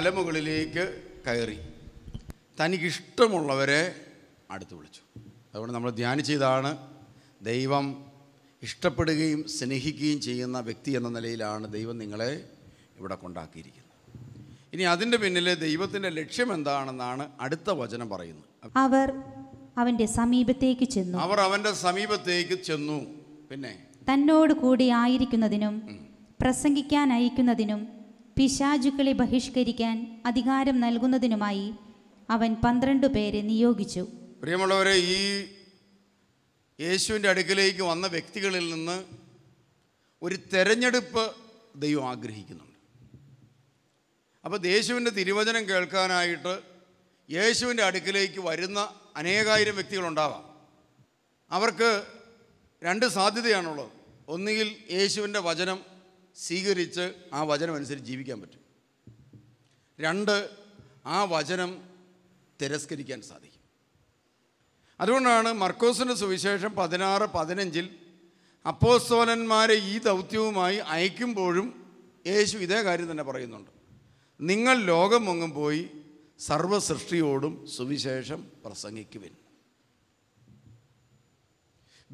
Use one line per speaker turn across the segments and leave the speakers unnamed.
മലമുകളിലേക്ക് കയറി തനിക്കിഷ്ടമുള്ളവരെ അടുത്ത് വിളിച്ചു അതുകൊണ്ട് നമ്മൾ ധ്യാനിച്ചതാണ് ദൈവം ഇഷ്ടപ്പെടുകയും സ്നേഹിക്കുകയും ചെയ്യുന്ന വ്യക്തി എന്ന നിലയിലാണ് ദൈവം നിങ്ങളെ ഇവിടെ കൊണ്ടാക്കിയിരിക്കുന്നത് ഇനി അതിൻ്റെ പിന്നിൽ ദൈവത്തിൻ്റെ ലക്ഷ്യം എന്താണെന്നാണ് അടുത്ത വചനം പറയുന്നത് അവർ അവന്റെ സമീപത്തേക്ക് ചെന്നു അവർ അവന്റെ സമീപത്തേക്ക് ചെന്നു പിന്നെ തന്നോട് കൂടി ആയിരിക്കുന്നതിനും പ്രസംഗിക്കാൻ അയക്കുന്നതിനും പിശാചുക്കളെ ബഹിഷ്കരിക്കാൻ അധികാരം നൽകുന്നതിനുമായി അവൻ പന്ത്രണ്ട് പേരെ നിയോഗിച്ചു പ്രിയമുള്ളവരെ ഈ യേശുവിൻ്റെ അടുക്കിലേക്ക് വന്ന വ്യക്തികളിൽ നിന്ന് ഒരു തെരഞ്ഞെടുപ്പ് ദൈവം ആഗ്രഹിക്കുന്നുണ്ട് അപ്പോൾ യേശുവിൻ്റെ തിരുവചനം കേൾക്കാനായിട്ട് യേശുവിൻ്റെ അടുക്കിലേക്ക് വരുന്ന അനേകായിരം വ്യക്തികളുണ്ടാവാം അവർക്ക് രണ്ട് സാധ്യതയാണുള്ളത് ഒന്നുകിൽ യേശുവിൻ്റെ വചനം സ്വീകരിച്ച് ആ വചനം അനുസരിച്ച് ജീവിക്കാൻ പറ്റും രണ്ട് ആ വചനം തിരസ്കരിക്കാൻ സാധിക്കും അതുകൊണ്ടാണ് മർക്കോസിൻ്റെ സുവിശേഷം പതിനാറ് പതിനഞ്ചിൽ അപ്പോസ്തോലന്മാരെ ഈ ദൗത്യവുമായി അയക്കുമ്പോഴും യേശു ഇതേ കാര്യം തന്നെ പറയുന്നുണ്ട് നിങ്ങൾ ലോകം മുങ്ങും പോയി സർവസൃഷ്ടിയോടും സുവിശേഷം പ്രസംഗിക്കുവിൻ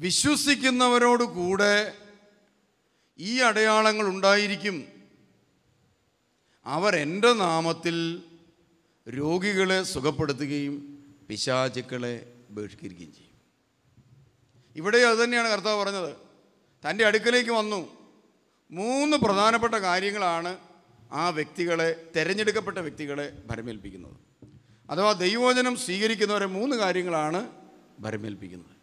വിശ്വസിക്കുന്നവരോട് കൂടെ ഈ അടയാളങ്ങൾ ഉണ്ടായിരിക്കും അവർ എൻ്റെ നാമത്തിൽ രോഗികളെ സുഖപ്പെടുത്തുകയും പിശാചുക്കളെ ബഹിഷ്കരിക്കുകയും ചെയ്യും ഇവിടെ അത് തന്നെയാണ് കർത്താവ് പറഞ്ഞത് തൻ്റെ അടുക്കലേക്ക് വന്നു മൂന്ന് പ്രധാനപ്പെട്ട കാര്യങ്ങളാണ് ആ വ്യക്തികളെ തിരഞ്ഞെടുക്കപ്പെട്ട വ്യക്തികളെ ഭരമേൽപ്പിക്കുന്നത് അഥവാ ദൈവോചനം സ്വീകരിക്കുന്നവരെ മൂന്ന് കാര്യങ്ങളാണ് ഭരമേൽപ്പിക്കുന്നത്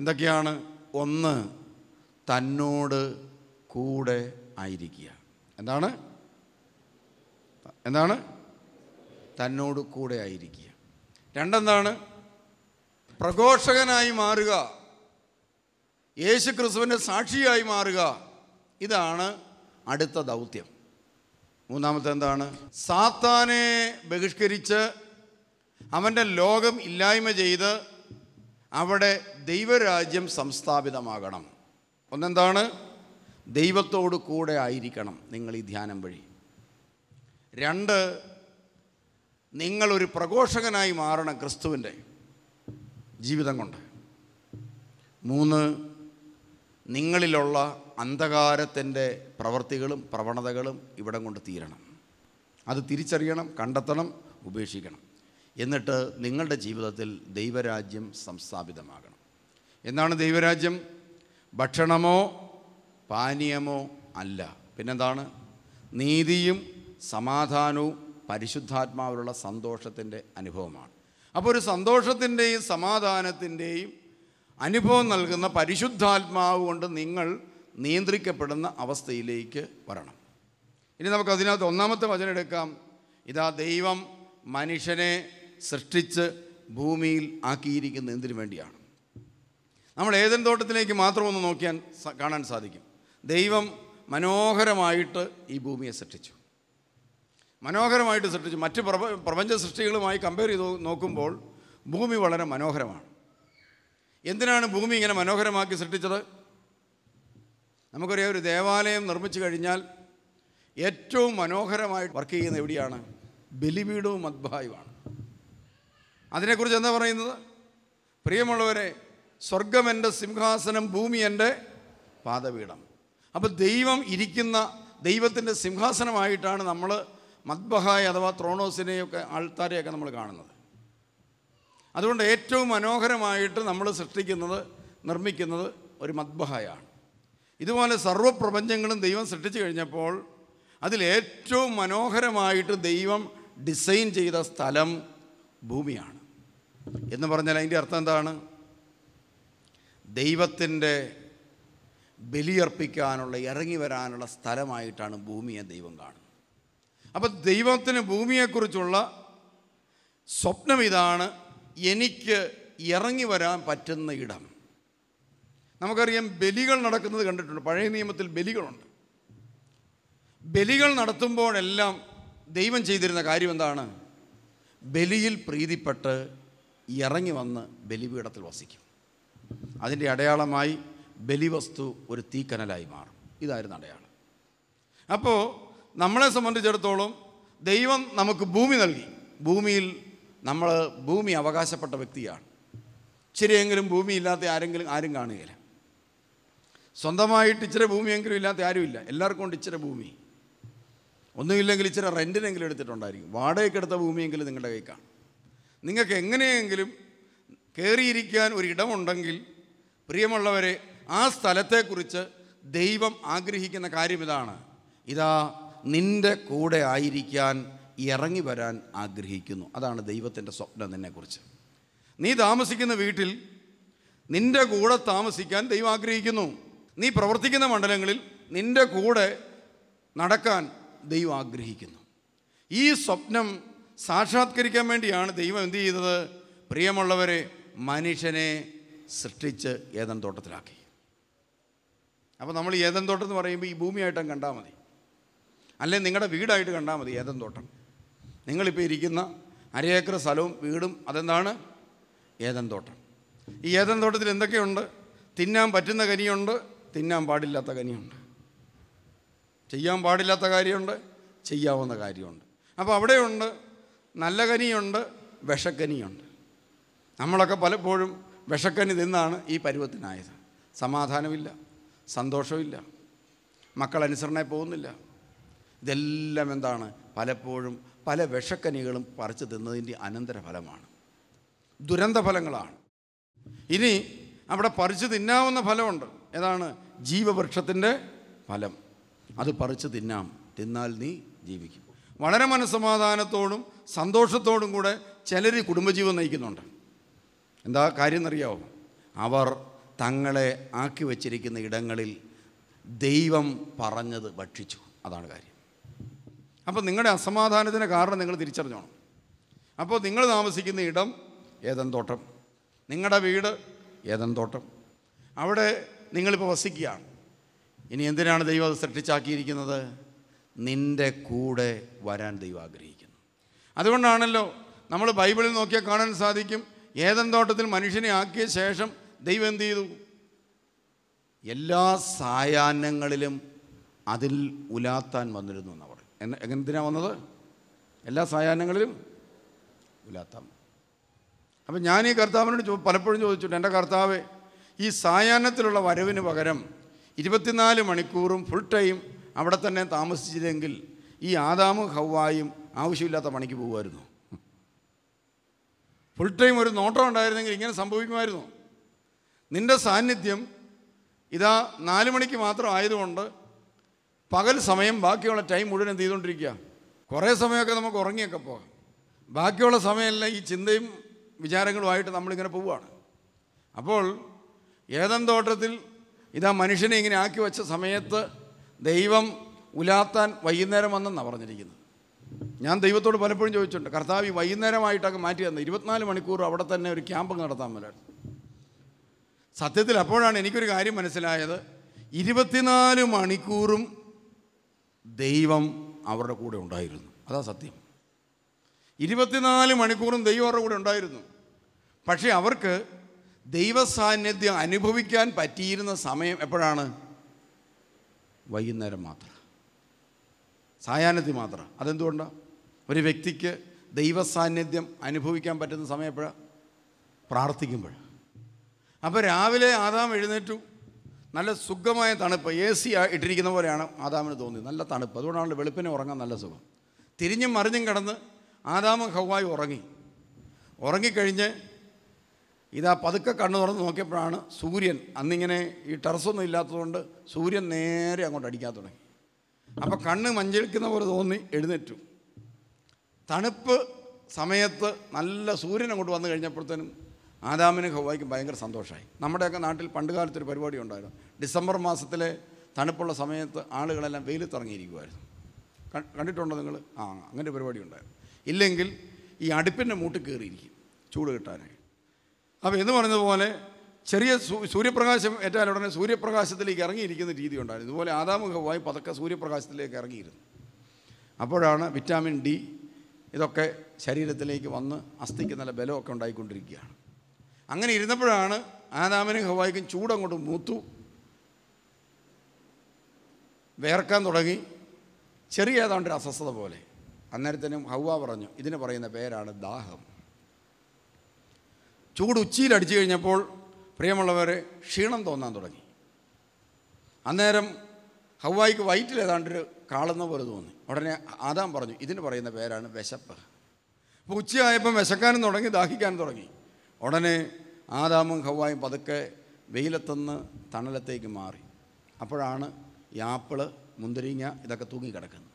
എന്തൊക്കെയാണ് ഒന്ന് തന്നോട് കൂടെ ആയിരിക്കുക എന്താണ് എന്താണ് തന്നോട് കൂടെ ആയിരിക്കുക രണ്ടെന്താണ് പ്രഘോഷകനായി മാറുക യേശു ക്രിസ്തുവിൻ്റെ സാക്ഷിയായി മാറുക ഇതാണ് അടുത്ത ദൗത്യം മൂന്നാമത്തെ എന്താണ് സാത്താനെ ബഹിഷ്കരിച്ച് അവൻ്റെ ലോകം ഇല്ലായ്മ ചെയ്ത് അവിടെ ദൈവരാജ്യം സംസ്ഥാപിതമാകണം ഒന്നെന്താണ് ദൈവത്തോട് കൂടെ ആയിരിക്കണം നിങ്ങൾ ഈ ധ്യാനം വഴി രണ്ട് നിങ്ങളൊരു പ്രഘോഷകനായി മാറണം ക്രിസ്തുവിൻ്റെ ജീവിതം കൊണ്ട് മൂന്ന് നിങ്ങളിലുള്ള അന്ധകാരത്തിൻ്റെ പ്രവൃത്തികളും പ്രവണതകളും ഇവിടം കൊണ്ട് തീരണം അത് തിരിച്ചറിയണം കണ്ടെത്തണം ഉപേക്ഷിക്കണം എന്നിട്ട് നിങ്ങളുടെ ജീവിതത്തിൽ ദൈവരാജ്യം സംസ്ഥാപിതമാകണം എന്നാണ് ദൈവരാജ്യം ഭക്ഷണമോ പാനീയമോ അല്ല പിന്നെന്താണ് നീതിയും സമാധാനവും പരിശുദ്ധാത്മാവിലുള്ള സന്തോഷത്തിൻ്റെ അനുഭവമാണ് അപ്പോൾ ഒരു സന്തോഷത്തിൻ്റെയും സമാധാനത്തിൻ്റെയും അനുഭവം നൽകുന്ന പരിശുദ്ധാത്മാവ് കൊണ്ട് നിങ്ങൾ നിയന്ത്രിക്കപ്പെടുന്ന അവസ്ഥയിലേക്ക് വരണം ഇനി നമുക്ക് അതിനകത്ത് ഒന്നാമത്തെ വചനം എടുക്കാം ഇതാ ദൈവം മനുഷ്യനെ സൃഷ്ടിച്ച് ഭൂമിയിൽ ആക്കിയിരിക്കുന്നതിന് വേണ്ടിയാണ് നമ്മൾ ഏതൻ തോട്ടത്തിലേക്ക് മാത്രം ഒന്ന് നോക്കിയാൽ കാണാൻ സാധിക്കും ദൈവം മനോഹരമായിട്ട് ഈ ഭൂമിയെ സൃഷ്ടിച്ചു മനോഹരമായിട്ട് സൃഷ്ടിച്ചു മറ്റ് പ്രപഞ്ച സൃഷ്ടികളുമായി കമ്പയർ ചെയ്ത് നോക്കുമ്പോൾ ഭൂമി വളരെ മനോഹരമാണ് എന്തിനാണ് ഭൂമി ഇങ്ങനെ മനോഹരമാക്കി സൃഷ്ടിച്ചത് നമുക്കറിയാം ഒരു ദേവാലയം നിർമ്മിച്ചു കഴിഞ്ഞാൽ ഏറ്റവും മനോഹരമായി വർക്ക് ചെയ്യുന്ന എവിടെയാണ് ബലിപീഠവും മദ്ഭായുമാണ് അതിനെക്കുറിച്ച് എന്താ പറയുന്നത് പ്രിയമുള്ളവരെ സ്വർഗം എൻ്റെ സിംഹാസനം ഭൂമി എൻ്റെ പാദപീഠം അപ്പോൾ ദൈവം ഇരിക്കുന്ന ദൈവത്തിൻ്റെ സിംഹാസനമായിട്ടാണ് നമ്മൾ മദ്ബഹായ അഥവാ ത്രോണോസിനെയൊക്കെ ആൾത്താരെയൊക്കെ നമ്മൾ കാണുന്നത് അതുകൊണ്ട് ഏറ്റവും മനോഹരമായിട്ട് നമ്മൾ സൃഷ്ടിക്കുന്നത് നിർമ്മിക്കുന്നത് ഒരു മദ്ബഹായാണ് ഇതുപോലെ സർവപ്രപഞ്ചങ്ങളും ദൈവം സൃഷ്ടിച്ചു കഴിഞ്ഞപ്പോൾ അതിലേറ്റവും മനോഹരമായിട്ട് ദൈവം ഡിസൈൻ ചെയ്ത സ്ഥലം ഭൂമിയാണ് എന്ന് പറഞ്ഞാൽ അതിൻ്റെ അർത്ഥം എന്താണ് ദൈവത്തിൻ്റെ ബലിയർപ്പിക്കാനുള്ള ഇറങ്ങി വരാനുള്ള സ്ഥലമായിട്ടാണ് ഭൂമിയെ ദൈവം കാണുന്നത് അപ്പം ദൈവത്തിന് ഭൂമിയെക്കുറിച്ചുള്ള സ്വപ്നം ഇതാണ് എനിക്ക് ഇറങ്ങി വരാൻ പറ്റുന്ന ഇടം നമുക്കറിയാം ബലികൾ നടക്കുന്നത് കണ്ടിട്ടുണ്ട് പഴയ നിയമത്തിൽ ബലികളുണ്ട് ബലികൾ നടത്തുമ്പോഴെല്ലാം ദൈവം ചെയ്തിരുന്ന കാര്യം എന്താണ് ബലിയിൽ പ്രീതിപ്പെട്ട് ഇറങ്ങി വന്ന് ബലിപീഠത്തിൽ വസിക്കും അതിൻ്റെ അടയാളമായി ബലിവസ്തു ഒരു തീക്കനലായി മാറും ഇതായിരുന്നു അടയാളം അപ്പോൾ നമ്മളെ സംബന്ധിച്ചിടത്തോളം ദൈവം നമുക്ക് ഭൂമി നൽകി ഭൂമിയിൽ നമ്മൾ ഭൂമി അവകാശപ്പെട്ട വ്യക്തിയാണ് ഇച്ചിരിയെങ്കിലും ഭൂമി ഇല്ലാത്ത ആരെങ്കിലും ആരും കാണുകയില്ല സ്വന്തമായിട്ട് ഇച്ചിരി ഭൂമിയെങ്കിലും ഇല്ലാത്ത ആരുമില്ല എല്ലാവർക്കും ഉണ്ട് ഇച്ചിരി ഭൂമി ഒന്നുമില്ലെങ്കിൽ ഇച്ചിരി റെൻറ്റിനെങ്കിലും എടുത്തിട്ടുണ്ടായിരിക്കും വാടകയ്ക്കെടുത്ത ഭൂമിയെങ്കിലും നിങ്ങളുടെ കൈക്കാണ് നിങ്ങൾക്ക് എങ്ങനെയെങ്കിലും കയറിയിരിക്കാൻ ഒരിടമുണ്ടെങ്കിൽ പ്രിയമുള്ളവരെ ആ സ്ഥലത്തെക്കുറിച്ച് ദൈവം ആഗ്രഹിക്കുന്ന കാര്യം ഇതാണ് ഇതാ നിൻ്റെ കൂടെ ആയിരിക്കാൻ ഇറങ്ങി വരാൻ ആഗ്രഹിക്കുന്നു അതാണ് ദൈവത്തിൻ്റെ സ്വപ്നം നിന്നെക്കുറിച്ച് നീ താമസിക്കുന്ന വീട്ടിൽ നിൻ്റെ കൂടെ താമസിക്കാൻ ദൈവം ആഗ്രഹിക്കുന്നു നീ പ്രവർത്തിക്കുന്ന മണ്ഡലങ്ങളിൽ നിൻ്റെ കൂടെ നടക്കാൻ ദൈവം ആഗ്രഹിക്കുന്നു ഈ സ്വപ്നം സാക്ഷാത്കരിക്കാൻ വേണ്ടിയാണ് ദൈവം എന്ത് ചെയ്തത് പ്രിയമുള്ളവരെ മനുഷ്യനെ സൃഷ്ടിച്ച് ഏതൻ തോട്ടത്തിലാക്കി അപ്പോൾ നമ്മൾ ഏതൻ തോട്ടം എന്ന് പറയുമ്പോൾ ഈ ഭൂമിയായിട്ടും കണ്ടാൽ മതി അല്ലെങ്കിൽ നിങ്ങളുടെ വീടായിട്ട് കണ്ടാൽ മതി ഏതൻ തോട്ടം നിങ്ങളിപ്പോൾ ഇരിക്കുന്ന അരയേക്കർ സ്ഥലവും വീടും അതെന്താണ് ഏതൻ തോട്ടം ഈ ഏതൻ തോട്ടത്തിൽ എന്തൊക്കെയുണ്ട് തിന്നാൻ പറ്റുന്ന കനിയുണ്ട് തിന്നാൻ പാടില്ലാത്ത കനിയുണ്ട് ചെയ്യാൻ പാടില്ലാത്ത കാര്യമുണ്ട് ചെയ്യാവുന്ന കാര്യമുണ്ട് അപ്പോൾ അവിടെയുണ്ട് നല്ല കനിയുണ്ട് വിഷക്കനിയുണ്ട് നമ്മളൊക്കെ പലപ്പോഴും വിഷക്കനി തിന്നാണ് ഈ പരുവത്തിനായത് സമാധാനമില്ല സന്തോഷമില്ല മക്കൾ അനുസരണേ പോകുന്നില്ല ഇതെല്ലാം എന്താണ് പലപ്പോഴും പല വിഷക്കനികളും പറിച്ചു തിന്നതിൻ്റെ അനന്തരഫലമാണ് ദുരന്തഫലങ്ങളാണ് ഇനി അവിടെ പറിച്ചു തിന്നാവുന്ന ഫലമുണ്ട് ഏതാണ് ജീവവൃക്ഷത്തിൻ്റെ ഫലം അത് പറിച്ചു തിന്നാം തിന്നാൽ നീ ജീവിക്കും വളരെ മനസ്സമാധാനത്തോടും സന്തോഷത്തോടും കൂടെ ചിലർ കുടുംബജീവൻ നയിക്കുന്നുണ്ട് എന്താ കാര്യം എന്നറിയാമോ അവർ തങ്ങളെ ആക്കി വച്ചിരിക്കുന്ന ഇടങ്ങളിൽ ദൈവം പറഞ്ഞത് ഭക്ഷിച്ചു അതാണ് കാര്യം അപ്പോൾ നിങ്ങളുടെ അസമാധാനത്തിന് കാരണം നിങ്ങൾ തിരിച്ചറിഞ്ഞോണം അപ്പോൾ നിങ്ങൾ താമസിക്കുന്ന ഇടം ഏതൻ തോട്ടം നിങ്ങളുടെ വീട് ഏതൻ തോട്ടം അവിടെ നിങ്ങളിപ്പോൾ വസിക്കുകയാണ് ഇനി എന്തിനാണ് ദൈവം അത് സൃഷ്ടിച്ചാക്കിയിരിക്കുന്നത് നിൻ്റെ കൂടെ വരാൻ ദൈവം ആഗ്രഹിക്കുന്നു അതുകൊണ്ടാണല്ലോ നമ്മൾ ബൈബിളിൽ നോക്കിയാൽ കാണാൻ സാധിക്കും ഏതൻ തോട്ടത്തിൽ മനുഷ്യനെ ആക്കിയ ശേഷം ദൈവം എന്ത് ചെയ്തു എല്ലാ സായാഹ്നങ്ങളിലും അതിൽ ഉലാത്താൻ വന്നിരുന്നു എന്നാണ് പറയും എന്ന എന്തിനാണ് വന്നത് എല്ലാ സായാഹ്നങ്ങളിലും ഉലാത്താൻ അപ്പം ഞാൻ ഈ കർത്താവിനോട് പലപ്പോഴും ചോദിച്ചിട്ടുണ്ട് എൻ്റെ കർത്താവ് ഈ സായാഹ്നത്തിലുള്ള വരവിന് പകരം ഇരുപത്തിനാല് മണിക്കൂറും ഫുൾ ടൈം അവിടെ തന്നെ താമസിച്ചില്ലെങ്കിൽ ഈ ആദാമും ഹവായും ആവശ്യമില്ലാത്ത പണിക്ക് പോകുമായിരുന്നു ഫുൾ ടൈം ഒരു നോട്ടം ഉണ്ടായിരുന്നെങ്കിൽ ഇങ്ങനെ സംഭവിക്കുമായിരുന്നു നിന്റെ സാന്നിധ്യം ഇതാ നാല് മണിക്ക് മാത്രം ആയതുകൊണ്ട് പകൽ സമയം ബാക്കിയുള്ള ടൈം മുഴുവൻ എന്ത് ചെയ്തുകൊണ്ടിരിക്കുക കുറേ സമയമൊക്കെ നമുക്ക് ഉറങ്ങിയൊക്കെ പോകാം ബാക്കിയുള്ള സമയമെല്ലാം ഈ ചിന്തയും വിചാരങ്ങളുമായിട്ട് നമ്മളിങ്ങനെ പോവുകയാണ് അപ്പോൾ ഏതം തോട്ടത്തിൽ ഇതാ മനുഷ്യനെ ഇങ്ങനെ ആക്കി വെച്ച സമയത്ത് ദൈവം ഉലാത്താൻ വൈകുന്നേരം വന്നെന്നാണ് പറഞ്ഞിരിക്കുന്നത് ഞാൻ ദൈവത്തോട് പലപ്പോഴും ചോദിച്ചിട്ടുണ്ട് കർത്താവ് ഈ വൈകുന്നേരമായിട്ടൊക്കെ മാറ്റി തന്നെ ഇരുപത്തിനാല് മണിക്കൂർ അവിടെ തന്നെ ഒരു ക്യാമ്പ് നടത്താൻ വരാൻ സത്യത്തിൽ അപ്പോഴാണ് എനിക്കൊരു കാര്യം മനസ്സിലായത് ഇരുപത്തിനാല് മണിക്കൂറും ദൈവം അവരുടെ കൂടെ ഉണ്ടായിരുന്നു അതാ സത്യം ഇരുപത്തിനാല് മണിക്കൂറും ദൈവം അവരുടെ കൂടെ ഉണ്ടായിരുന്നു പക്ഷേ അവർക്ക് ദൈവസാന്നിധ്യം അനുഭവിക്കാൻ പറ്റിയിരുന്ന സമയം എപ്പോഴാണ് വൈകുന്നേരം മാത്രം സായാഹ്നത്തിൽ മാത്രം അതെന്തുകൊണ്ടാണ് ഒരു വ്യക്തിക്ക് ദൈവസാന്നിധ്യം അനുഭവിക്കാൻ പറ്റുന്ന സമയം എപ്പോഴാണ് പ്രാർത്ഥിക്കുമ്പോൾ അപ്പോൾ രാവിലെ ആദാം എഴുന്നേറ്റു നല്ല സുഖമായ തണുപ്പ് എ സി ഇട്ടിരിക്കുന്ന പോലെയാണ് ആദാമിന് തോന്നിയത് നല്ല തണുപ്പ് അതുകൊണ്ടാണ് വെളുപ്പിന് ഉറങ്ങാൻ നല്ല സുഖം തിരിഞ്ഞും മറിഞ്ഞും കിടന്ന് ആദാമും ഹവായി ഉറങ്ങി ഉറങ്ങിക്കഴിഞ്ഞ് ഇതാ പതുക്കെ കണ്ണു തുറന്ന് നോക്കിയപ്പോഴാണ് സൂര്യൻ അന്നിങ്ങനെ ഈ ടെറസൊന്നും ഇല്ലാത്തതുകൊണ്ട് സൂര്യൻ നേരെ അങ്ങോട്ട് അടിക്കാൻ തുടങ്ങി അപ്പോൾ കണ്ണ് മഞ്ഞളിക്കുന്ന പോലെ തോന്നി എഴുന്നേറ്റു തണുപ്പ് സമയത്ത് നല്ല സൂര്യൻ അങ്ങോട്ട് വന്നു കഴിഞ്ഞപ്പോഴത്തേനും ആദാമിനും ഹവായിക്കും ഭയങ്കര സന്തോഷമായി നമ്മുടെയൊക്കെ നാട്ടിൽ പണ്ട് കാലത്തൊരു പരിപാടി ഉണ്ടായിരുന്നു ഡിസംബർ മാസത്തിലെ തണുപ്പുള്ള സമയത്ത് ആളുകളെല്ലാം വെയിലത്തിറങ്ങിയിരിക്കുമായിരുന്നു കണ്ടിട്ടുണ്ടോ നിങ്ങൾ ആ അങ്ങനെ പരിപാടി ഉണ്ടായിരുന്നു ഇല്ലെങ്കിൽ ഈ അടുപ്പിൻ്റെ മൂട്ടിൽ കയറിയിരിക്കും ചൂട് കിട്ടാനായി അപ്പോൾ എന്ന് പറഞ്ഞതുപോലെ ചെറിയ സൂര്യപ്രകാശം ഏറ്റാൽ ഉടനെ സൂര്യപ്രകാശത്തിലേക്ക് ഇറങ്ങിയിരിക്കുന്ന രീതി ഉണ്ടായിരുന്നു ഇതുപോലെ ആദാമുഖമായി പതക്കെ സൂര്യപ്രകാശത്തിലേക്ക് ഇറങ്ങിയിരുന്നു അപ്പോഴാണ് വിറ്റാമിൻ ഡി ഇതൊക്കെ ശരീരത്തിലേക്ക് വന്ന് അസ്ഥിക്ക് നല്ല ബലമൊക്കെ ഉണ്ടായിക്കൊണ്ടിരിക്കുകയാണ് അങ്ങനെ ഇരുന്നപ്പോഴാണ് ആദാമിനും ഹവായിക്കും ചൂടങ്ങോട്ട് മൂത്തു വേർക്കാൻ തുടങ്ങി ചെറിയ ഏതാണ്ട് ഒരു അസ്വസ്ഥത പോലെ അന്നേരത്തേനും ഹവ പറഞ്ഞു ഇതിന് പറയുന്ന പേരാണ് ദാഹം ചൂട് ഉച്ചയിൽ അടിച്ചു കഴിഞ്ഞപ്പോൾ പ്രിയമുള്ളവരെ ക്ഷീണം തോന്നാൻ തുടങ്ങി അന്നേരം ഹവായിക്ക് വയറ്റിൽ ഒരു കാളുന്ന പോലെ തോന്നി ഉടനെ ആദാം പറഞ്ഞു ഇതിന് പറയുന്ന പേരാണ് വിശപ്പ് അപ്പോൾ ഉച്ചയായപ്പം വിശക്കാനും തുടങ്ങി ദാഹിക്കാനും തുടങ്ങി ഉടനെ ആദാമും ഹവായും പതുക്കെ വെയിലത്തുനിന്ന് തണലത്തേക്ക് മാറി അപ്പോഴാണ് ഈ ആപ്പിള് മുന്തിരിങ്ങ ഇതൊക്കെ തൂങ്ങിക്കിടക്കുന്നത്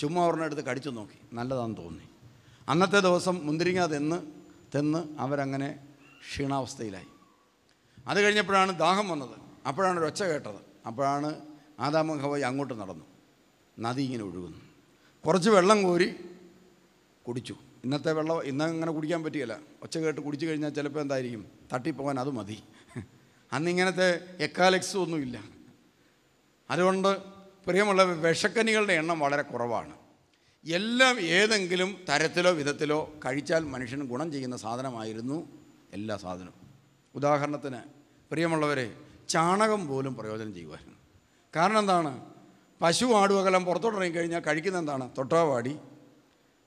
ചുമ്മാ എടുത്ത് കടിച്ചു നോക്കി നല്ലതാണെന്ന് തോന്നി അന്നത്തെ ദിവസം മുന്തിരിങ്ങ തിന്ന് തിന്ന് അവരങ്ങനെ ക്ഷീണാവസ്ഥയിലായി അത് കഴിഞ്ഞപ്പോഴാണ് ദാഹം വന്നത് അപ്പോഴാണ് ഒച്ച കേട്ടത് അപ്പോഴാണ് ആദാമ ഹവായി അങ്ങോട്ട് നടന്നു നദി ഇങ്ങനെ ഒഴുകുന്നു കുറച്ച് വെള്ളം കോരി കുടിച്ചു ഇന്നത്തെ വെള്ളം ഇന്നങ്ങനെ അങ്ങനെ കുടിക്കാൻ പറ്റിയല്ല ഒച്ച കേട്ട് കുടിച്ചു കഴിഞ്ഞാൽ ചിലപ്പോൾ എന്തായിരിക്കും തട്ടിപ്പോകാൻ അത് മതി അന്നിങ്ങനത്തെ എക്കാലക്സ് ഒന്നുമില്ല അതുകൊണ്ട് പ്രിയമുള്ള വിഷക്കനികളുടെ എണ്ണം വളരെ കുറവാണ് എല്ലാം ഏതെങ്കിലും തരത്തിലോ വിധത്തിലോ കഴിച്ചാൽ മനുഷ്യന് ഗുണം ചെയ്യുന്ന സാധനമായിരുന്നു എല്ലാ സാധനവും ഉദാഹരണത്തിന് പ്രിയമുള്ളവരെ ചാണകം പോലും പ്രയോജനം ചെയ്യുമായിരുന്നു കാരണം എന്താണ് പശു ആടുവകലം പുറത്തോട്ട് കഴിഞ്ഞാൽ കഴിക്കുന്ന എന്താണ് തൊട്ടാവാടി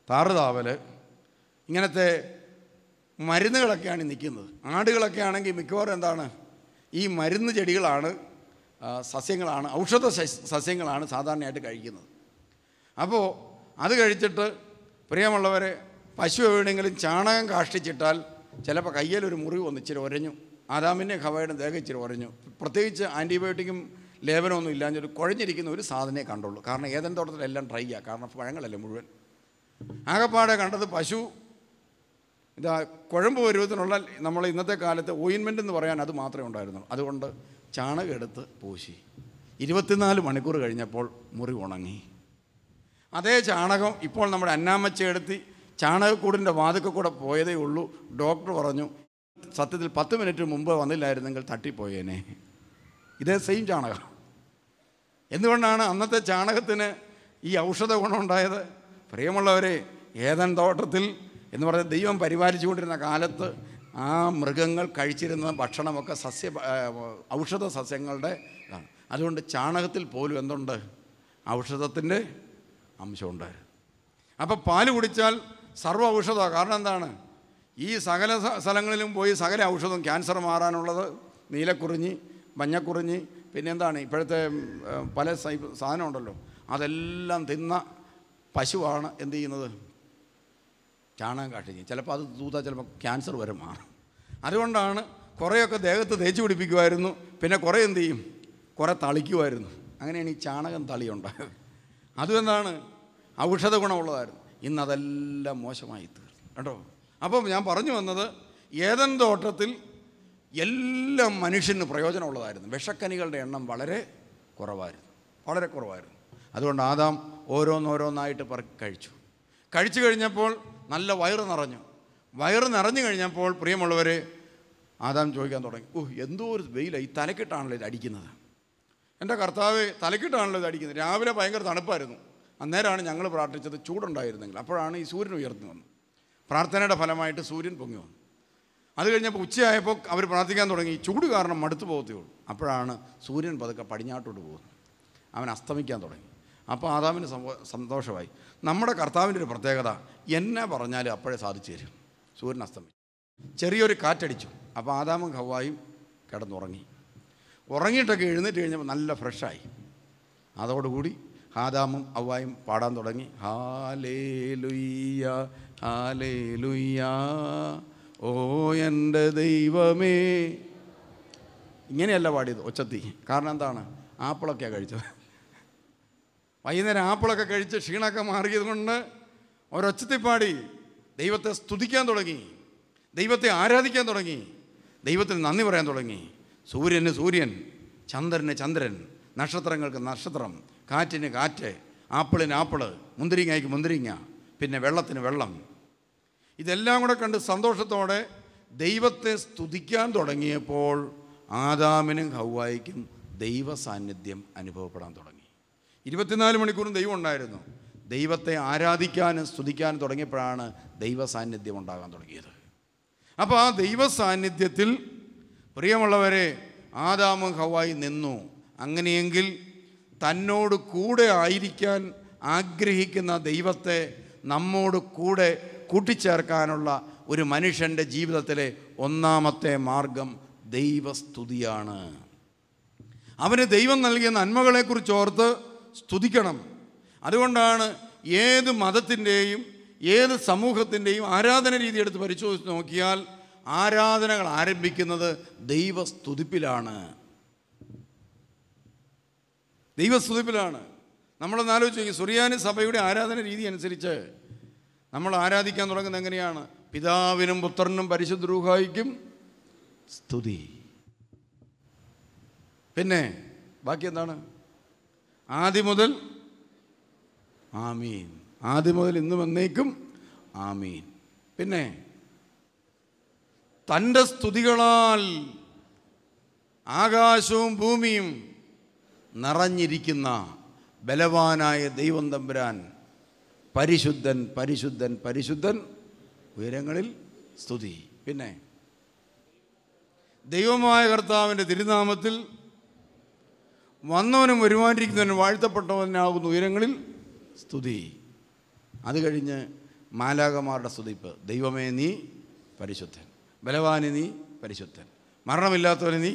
താറുതാവൽ ഇങ്ങനത്തെ മരുന്നുകളൊക്കെയാണ് നിൽക്കുന്നത് ആടുകളൊക്കെ ആണെങ്കിൽ മിക്കവാറും എന്താണ് ഈ മരുന്ന് ചെടികളാണ് സസ്യങ്ങളാണ് ഔഷധ സസ്യങ്ങളാണ് സാധാരണയായിട്ട് കഴിക്കുന്നത് അപ്പോൾ അത് കഴിച്ചിട്ട് പ്രിയമുള്ളവരെ പശു എവിടെയെങ്കിലും ചാണകം കാഷ്ടിച്ചിട്ടാൽ ചിലപ്പോൾ കയ്യിലൊരു മുറിവ് വന്ന് ഉരഞ്ഞു ആദാമിൻ്റെ ഖവയുടെ ദേഹം ഇച്ചിരി ഉരഞ്ഞു പ്രത്യേകിച്ച് ആൻറ്റിബയോട്ടിക്കും ലേപനമൊന്നും ഒരു കുഴഞ്ഞിരിക്കുന്ന ഒരു സാധനമേ കണ്ടുള്ളൂ കാരണം ഏതൻ തോട്ടത്തിലെല്ലാം ഡ്രൈ ആണ് കാരണം പഴങ്ങളല്ലേ മുഴുവൻ ആകപ്പാടെ കണ്ടത് പശു ഇതാ കുഴമ്പ് പരുവത്തിനുള്ള നമ്മൾ ഇന്നത്തെ കാലത്ത് ഓയിൻമെൻ്റ് എന്ന് പറയാൻ അത് മാത്രമേ ഉണ്ടായിരുന്നുള്ളൂ അതുകൊണ്ട് ചാണകം എടുത്ത് പൂശി ഇരുപത്തിനാല് മണിക്കൂർ കഴിഞ്ഞപ്പോൾ മുറി ഉണങ്ങി അതേ ചാണകം ഇപ്പോൾ നമ്മുടെ എടുത്തി ചാണകക്കൂടിൻ്റെ വാതുക്കെ കൂടെ പോയതേ ഉള്ളൂ ഡോക്ടർ പറഞ്ഞു സത്യത്തിൽ പത്ത് മിനിറ്റ് മുമ്പ് വന്നില്ലായിരുന്നെങ്കിൽ തട്ടിപ്പോയേനെ ഇതേ സെയിം ചാണകം എന്തുകൊണ്ടാണ് അന്നത്തെ ചാണകത്തിന് ഈ ഔഷധ ഗുണമുണ്ടായത് പ്രിയമുള്ളവരെ ഏതൻ തോട്ടത്തിൽ എന്ന് പറഞ്ഞ ദൈവം പരിപാലിച്ചുകൊണ്ടിരുന്ന കാലത്ത് ആ മൃഗങ്ങൾ കഴിച്ചിരുന്ന ഭക്ഷണമൊക്കെ സസ്യ ഔഷധ സസ്യങ്ങളുടെ ഇതാണ് അതുകൊണ്ട് ചാണകത്തിൽ പോലും എന്തുണ്ട് ഔഷധത്തിൻ്റെ അംശമുണ്ട് അപ്പോൾ പാല് കുടിച്ചാൽ സർവ്വ ഔഷധ കാരണം എന്താണ് ഈ സകല സ്ഥലങ്ങളിലും പോയി സകല ഔഷധം ക്യാൻസർ മാറാനുള്ളത് നീലക്കുറിഞ്ഞി മഞ്ഞക്കുറിഞ്ഞി പിന്നെ എന്താണ് ഇപ്പോഴത്തെ പല സാധനം ഉണ്ടല്ലോ അതെല്ലാം തിന്ന പശുവാണ് എന്ത് ചെയ്യുന്നത് ചാണകം കാട്ടി ചിലപ്പോൾ അത് തൂത്താൽ ചിലപ്പോൾ ക്യാൻസർ വരെ മാറും അതുകൊണ്ടാണ് കുറേയൊക്കെ ദേഹത്ത് തേച്ച് പിടിപ്പിക്കുമായിരുന്നു പിന്നെ കുറേ എന്ത് ചെയ്യും കുറേ തളിക്കുമായിരുന്നു അങ്ങനെയാണ് ഈ ചാണകം തളി ഉണ്ടായത് അതും എന്താണ് ഔഷധ ഗുണമുള്ളതായിരുന്നു അതെല്ലാം മോശമായി തീർന്നു കേട്ടോ അപ്പം ഞാൻ പറഞ്ഞു വന്നത് ഏതൻ തോട്ടത്തിൽ എല്ലാം മനുഷ്യന് പ്രയോജനമുള്ളതായിരുന്നു വിഷക്കനികളുടെ എണ്ണം വളരെ കുറവായിരുന്നു വളരെ കുറവായിരുന്നു അതുകൊണ്ട് ആദാം ഓരോന്നോരോന്നായിട്ട് പറ കഴിച്ചു കഴിച്ചു കഴിഞ്ഞപ്പോൾ നല്ല വയറ് നിറഞ്ഞു വയറ് നിറഞ്ഞു കഴിഞ്ഞപ്പോൾ പ്രിയമുള്ളവർ ആദാം ചോദിക്കാൻ തുടങ്ങി ഓഹ് എന്തോ ഒരു വെയിലായി തലക്കിട്ടാണല്ലോ ഇത് അടിക്കുന്നത് എൻ്റെ കർത്താവ് തലക്കിട്ടാണല്ലോ ഇത് അടിക്കുന്നത് രാവിലെ ഭയങ്കര തണുപ്പായിരുന്നു അന്നേരമാണ് ഞങ്ങൾ പ്രാർത്ഥിച്ചത് ചൂടുണ്ടായിരുന്നെങ്കിൽ അപ്പോഴാണ് ഈ സൂര്യൻ ഉയർന്നു വന്നത് പ്രാർത്ഥനയുടെ ഫലമായിട്ട് സൂര്യൻ പൊങ്ങി വന്നു അത് കഴിഞ്ഞപ്പോൾ ഉച്ചയായപ്പോൾ അവർ പ്രാർത്ഥിക്കാൻ തുടങ്ങി ചൂട് കാരണം മടുത്തു പോകത്തേ ഉള്ളൂ അപ്പോഴാണ് സൂര്യൻ പതുക്കെ പടിഞ്ഞാട്ടോട്ട് പോകുന്നത് അവൻ അസ്തമിക്കാൻ തുടങ്ങി അപ്പോൾ ആദാമിന് സന്തോഷമായി നമ്മുടെ കർത്താവിൻ്റെ ഒരു പ്രത്യേകത എന്നെ പറഞ്ഞാലും അപ്പോഴേ സാധിച്ചു തരും സൂര്യൻ അസ്തമിച്ചു ചെറിയൊരു കാറ്റടിച്ചു അപ്പോൾ ആദാമും ഹവായും കിടന്നുറങ്ങി ഉറങ്ങിയിട്ടൊക്കെ എഴുന്നേറ്റ് കഴിഞ്ഞപ്പോൾ നല്ല ഫ്രഷായി അതോടുകൂടി ഹാദാമും അവ്വായും പാടാൻ തുടങ്ങി ഹാലേ ലുയ്യ ഹാലേ ലുയ്യ ഓ എൻ്റെ ദൈവമേ ഇങ്ങനെയല്ല പാടിയത് ഒച്ചത്തി കാരണം എന്താണ് ആപ്പിളൊക്കെയാണ് കഴിച്ചത് വൈകുന്നേരം ആപ്പിളൊക്കെ കഴിച്ച് ക്ഷീണമൊക്കെ മാറിയത് കൊണ്ട് ഒരൊച്ചത്തി പാടി ദൈവത്തെ സ്തുതിക്കാൻ തുടങ്ങി ദൈവത്തെ ആരാധിക്കാൻ തുടങ്ങി ദൈവത്തിന് നന്ദി പറയാൻ തുടങ്ങി സൂര്യന് സൂര്യൻ ചന്ദ്രന് ചന്ദ്രൻ നക്ഷത്രങ്ങൾക്ക് നക്ഷത്രം കാറ്റിന് കാറ്റ് ആപ്പിളിന് ആപ്പിള് മുന്തിരിങ്ങയ്ക്ക് മുന്തിരിങ്ങ പിന്നെ വെള്ളത്തിന് വെള്ളം ഇതെല്ലാം കൂടെ കണ്ട് സന്തോഷത്തോടെ ദൈവത്തെ സ്തുതിക്കാൻ തുടങ്ങിയപ്പോൾ ആദാമിനും ഹൗവായിക്കും ദൈവ സാന്നിധ്യം അനുഭവപ്പെടാൻ തുടങ്ങി ഇരുപത്തിനാല് മണിക്കൂറും ദൈവം ഉണ്ടായിരുന്നു ദൈവത്തെ ആരാധിക്കാനും സ്തുതിക്കാനും തുടങ്ങിയപ്പോഴാണ് ദൈവ സാന്നിധ്യം ഉണ്ടാകാൻ തുടങ്ങിയത് അപ്പോൾ ആ ദൈവ സാന്നിധ്യത്തിൽ പ്രിയമുള്ളവരെ ആദാമും ഹവായി നിന്നു അങ്ങനെയെങ്കിൽ തന്നോട് കൂടെ ആയിരിക്കാൻ ആഗ്രഹിക്കുന്ന ദൈവത്തെ നമ്മോട് കൂടെ കൂട്ടിച്ചേർക്കാനുള്ള ഒരു മനുഷ്യൻ്റെ ജീവിതത്തിലെ ഒന്നാമത്തെ മാർഗം ദൈവസ്തുതിയാണ് അവന് ദൈവം നൽകിയ നന്മകളെക്കുറിച്ച് ഓർത്ത് സ്തുതിക്കണം അതുകൊണ്ടാണ് ഏത് മതത്തിൻ്റെയും ഏത് സമൂഹത്തിൻ്റെയും ആരാധന രീതി എടുത്ത് പരിശോധിച്ച് നോക്കിയാൽ ആരാധനകൾ ആരംഭിക്കുന്നത് ദൈവസ്തുതിപ്പിലാണ് ദൈവസ്തുതിപ്പിലാണ് നമ്മളെന്നാലോചിച്ച് സുറിയാനി സഭയുടെ ആരാധന രീതി അനുസരിച്ച് നമ്മൾ ആരാധിക്കാൻ തുടങ്ങുന്നത് എങ്ങനെയാണ് പിതാവിനും പുത്രനും പരിശുദ്ധ രൂഹായിക്കും സ്തുതി പിന്നെ ബാക്കി എന്താണ് ആദ്യം മുതൽ ആമീൻ ആദ്യം മുതൽ ഇന്നും എന്നേക്കും ആമീൻ പിന്നെ തൻ്റെ സ്തുതികളാൽ ആകാശവും ഭൂമിയും നിറഞ്ഞിരിക്കുന്ന ബലവാനായ ദൈവം തമ്പുരാൻ പരിശുദ്ധൻ പരിശുദ്ധൻ പരിശുദ്ധൻ ഉയരങ്ങളിൽ സ്തുതി പിന്നെ ദൈവമായ കർത്താവിൻ്റെ തിരുനാമത്തിൽ വന്നവനും വരുമാനിരിക്കുന്നവനും വാഴ്ത്തപ്പെട്ടവനാകുന്ന ഉയരങ്ങളിൽ സ്തുതി അത് കഴിഞ്ഞ് മാലാകമാരുടെ സ്തുതിപ്പ് ദൈവമേ നീ പരിശുദ്ധൻ ബലവാനി നീ പരിശുദ്ധൻ മരണമില്ലാത്തവന് നീ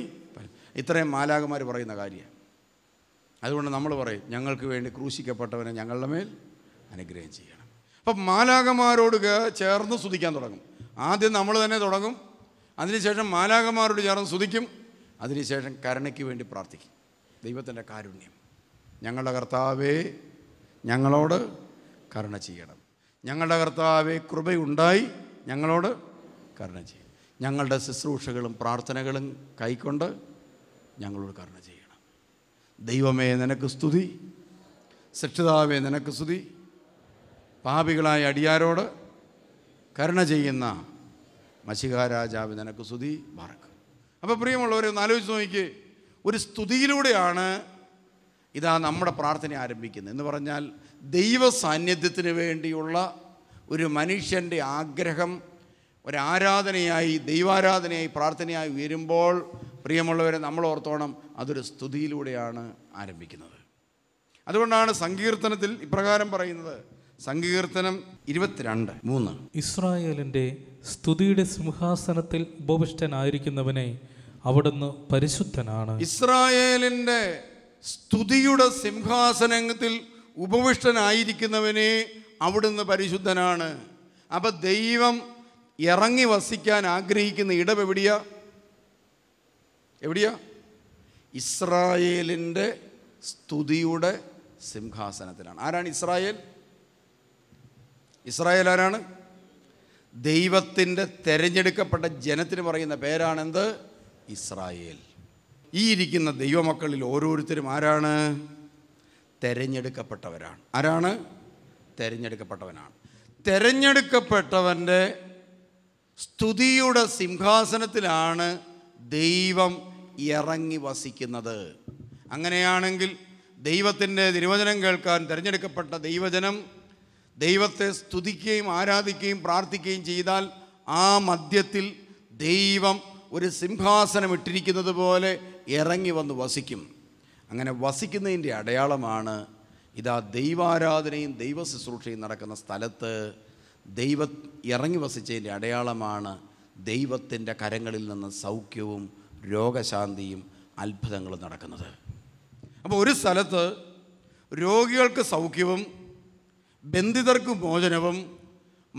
ഇത്രയും മാലാകമാർ പറയുന്ന കാര്യം അതുകൊണ്ട് നമ്മൾ പറയും ഞങ്ങൾക്ക് വേണ്ടി ക്രൂശിക്കപ്പെട്ടവനെ ഞങ്ങളുടെ മേൽ അനുഗ്രഹം ചെയ്യണം അപ്പം മാലാകമാരോട് ചേർന്ന് സ്തുതിക്കാൻ തുടങ്ങും ആദ്യം നമ്മൾ തന്നെ തുടങ്ങും അതിനുശേഷം മാലാകമാരോട് ചേർന്ന് സ്തുതിക്കും അതിനുശേഷം കരുണയ്ക്ക് വേണ്ടി പ്രാർത്ഥിക്കും ദൈവത്തിൻ്റെ കാരുണ്യം ഞങ്ങളുടെ കർത്താവേ ഞങ്ങളോട് കരുണ ചെയ്യണം ഞങ്ങളുടെ കർത്താവേ കൃപയുണ്ടായി ഞങ്ങളോട് കരുണ ചെയ്യണം ഞങ്ങളുടെ ശുശ്രൂഷകളും പ്രാർത്ഥനകളും കൈക്കൊണ്ട് ഞങ്ങളോട് കരുണ ചെയ്യണം ദൈവമേ നിനക്ക് സ്തുതി സക്ഷിതാവേ നിനക്ക് സ്തുതി പാപികളായ അടിയാരോട് കരുണ ചെയ്യുന്ന മഷികാരാജാവ് നിനക്ക് സ്തുതി മാർക്ക് അപ്പോൾ പ്രിയമുള്ളവരെ ഒന്ന് ആലോചിച്ച് നോക്കി ഒരു സ്തുതിയിലൂടെയാണ് ഇതാ നമ്മുടെ പ്രാർത്ഥന ആരംഭിക്കുന്നത് എന്ന് പറഞ്ഞാൽ ദൈവ സാന്നിധ്യത്തിന് വേണ്ടിയുള്ള ഒരു മനുഷ്യൻ്റെ ആഗ്രഹം ഒരാരാധനയായി ദൈവാരാധനയായി പ്രാർത്ഥനയായി ഉയരുമ്പോൾ പ്രിയമുള്ളവരെ നമ്മൾ ഓർത്തോണം അതൊരു സ്തുതിയിലൂടെയാണ് ആരംഭിക്കുന്നത് അതുകൊണ്ടാണ് സങ്കീർത്തനത്തിൽ ഇപ്രകാരം പറയുന്നത് സങ്കീർത്തനം ഇരുപത്തിരണ്ട് മൂന്ന് ഇസ്രായേലിൻ്റെ സ്തുതിയുടെ സിംഹാസനത്തിൽ ഉപവിഷ്ടനായിരിക്കുന്നവനെ അവിടുന്ന് പരിശുദ്ധനാണ് ഇസ്രായേലിൻ്റെ സ്തുതിയുടെ സിംഹാസനത്തിൽ ഉപവിഷ്ടനായിരിക്കുന്നവനെ അവിടുന്ന് പരിശുദ്ധനാണ് അപ്പം ദൈവം ഇറങ്ങി വസിക്കാൻ ആഗ്രഹിക്കുന്ന ഇടം എവിടെയാ എവിടെയാ ഇസ്രായേലിൻ്റെ സ്തുതിയുടെ സിംഹാസനത്തിലാണ് ആരാണ് ഇസ്രായേൽ ഇസ്രായേൽ ആരാണ് ദൈവത്തിൻ്റെ തെരഞ്ഞെടുക്കപ്പെട്ട ജനത്തിന് പറയുന്ന പേരാണെന്ത് ഇസ്രായേൽ ഈ ഇരിക്കുന്ന ദൈവമക്കളിൽ ഓരോരുത്തരും ആരാണ് തെരഞ്ഞെടുക്കപ്പെട്ടവരാണ് ആരാണ് തെരഞ്ഞെടുക്കപ്പെട്ടവനാണ് തെരഞ്ഞെടുക്കപ്പെട്ടവൻ്റെ സ്തുതിയുടെ സിംഹാസനത്തിലാണ് ദൈവം ഇറങ്ങി വസിക്കുന്നത് അങ്ങനെയാണെങ്കിൽ ദൈവത്തിൻ്റെ തിരുവചനം കേൾക്കാൻ തിരഞ്ഞെടുക്കപ്പെട്ട ദൈവജനം ദൈവത്തെ സ്തുതിക്കുകയും ആരാധിക്കുകയും പ്രാർത്ഥിക്കുകയും ചെയ്താൽ ആ മദ്യത്തിൽ ദൈവം ഒരു സിംഹാസനം ഇട്ടിരിക്കുന്നത് പോലെ ഇറങ്ങി വന്ന് വസിക്കും അങ്ങനെ വസിക്കുന്നതിൻ്റെ അടയാളമാണ് ഇതാ ദൈവാരാധനയും ദൈവ ശുശ്രൂഷയും നടക്കുന്ന സ്ഥലത്ത് ദൈവ ഇറങ്ങി വസിച്ചതിൻ്റെ അടയാളമാണ് ദൈവത്തിൻ്റെ കരങ്ങളിൽ നിന്ന് സൗഖ്യവും രോഗശാന്തിയും അത്ഭുതങ്ങളും നടക്കുന്നത് അപ്പോൾ ഒരു സ്ഥലത്ത് രോഗികൾക്ക് സൗഖ്യവും ബന്ധിതർക്ക് മോചനവും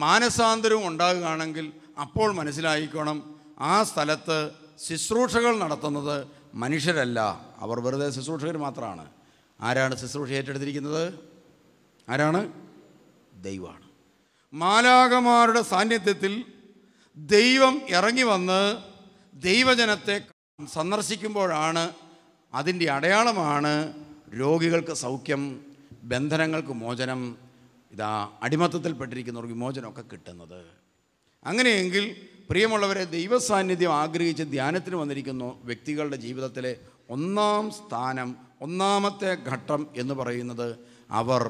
മാനസാന്തരവും ഉണ്ടാകുകയാണെങ്കിൽ അപ്പോൾ മനസ്സിലായിക്കോണം ആ സ്ഥലത്ത് ശുശ്രൂഷകൾ നടത്തുന്നത് മനുഷ്യരല്ല അവർ വെറുതെ ശുശ്രൂഷകർ മാത്രമാണ് ആരാണ് ശുശ്രൂഷ ഏറ്റെടുത്തിരിക്കുന്നത് ആരാണ് ദൈവമാണ് മാലാകമാരുടെ സാന്നിധ്യത്തിൽ ദൈവം ഇറങ്ങി വന്ന് ദൈവജനത്തെ സന്ദർശിക്കുമ്പോഴാണ് അതിൻ്റെ അടയാളമാണ് രോഗികൾക്ക് സൗഖ്യം ബന്ധനങ്ങൾക്ക് മോചനം ഇതാ അടിമത്തത്തിൽപ്പെട്ടിരിക്കുന്നവർക്ക് വിമോചനമൊക്കെ കിട്ടുന്നത് അങ്ങനെയെങ്കിൽ പ്രിയമുള്ളവരെ ദൈവസാന്നിധ്യം ആഗ്രഹിച്ച് ധ്യാനത്തിന് വന്നിരിക്കുന്ന വ്യക്തികളുടെ ജീവിതത്തിലെ ഒന്നാം സ്ഥാനം ഒന്നാമത്തെ ഘട്ടം എന്ന് പറയുന്നത് അവർ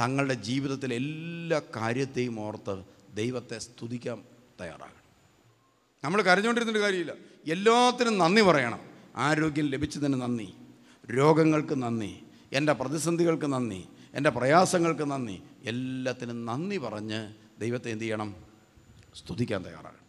തങ്ങളുടെ ജീവിതത്തിലെ എല്ലാ കാര്യത്തെയും ഓർത്ത് ദൈവത്തെ സ്തുതിക്കാൻ തയ്യാറാകണം നമ്മൾ കരഞ്ഞുകൊണ്ടിരുന്നൊരു കാര്യമില്ല എല്ലാത്തിനും നന്ദി പറയണം ആരോഗ്യം ലഭിച്ചതിന് നന്ദി രോഗങ്ങൾക്ക് നന്ദി എൻ്റെ പ്രതിസന്ധികൾക്ക് നന്ദി എൻ്റെ പ്രയാസങ്ങൾക്ക് നന്ദി എല്ലാത്തിനും നന്ദി പറഞ്ഞ് ദൈവത്തെ എന്ത് ചെയ്യണം സ്തുതിക്കാൻ തയ്യാറാണ്